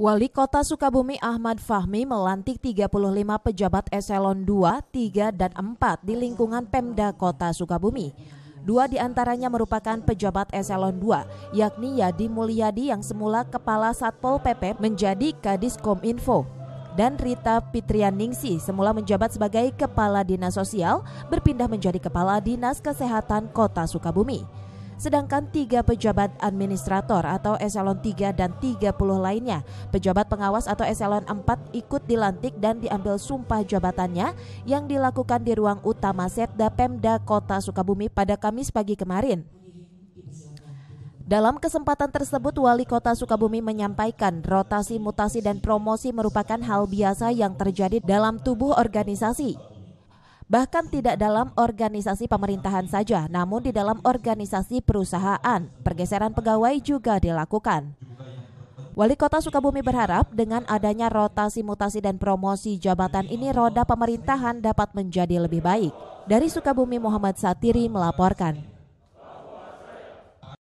Wali Kota Sukabumi Ahmad Fahmi melantik 35 pejabat eselon 2, 3, dan 4 di lingkungan Pemda Kota Sukabumi. Dua di antaranya merupakan pejabat eselon 2, yakni Yadi Mulyadi yang semula Kepala Satpol PP menjadi Kadis Kominfo dan Rita Ningsi semula menjabat sebagai Kepala Dinas Sosial berpindah menjadi Kepala Dinas Kesehatan Kota Sukabumi sedangkan tiga pejabat administrator atau eselon 3 dan 30 lainnya, pejabat pengawas atau eselon 4 ikut dilantik dan diambil sumpah jabatannya yang dilakukan di ruang utama Setda Pemda Kota Sukabumi pada Kamis pagi kemarin. Dalam kesempatan tersebut, Wali Kota Sukabumi menyampaikan rotasi, mutasi, dan promosi merupakan hal biasa yang terjadi dalam tubuh organisasi bahkan tidak dalam organisasi pemerintahan saja, namun di dalam organisasi perusahaan. Pergeseran pegawai juga dilakukan. Wali Kota Sukabumi berharap dengan adanya rotasi mutasi dan promosi jabatan ini roda pemerintahan dapat menjadi lebih baik. Dari Sukabumi Muhammad Satiri melaporkan.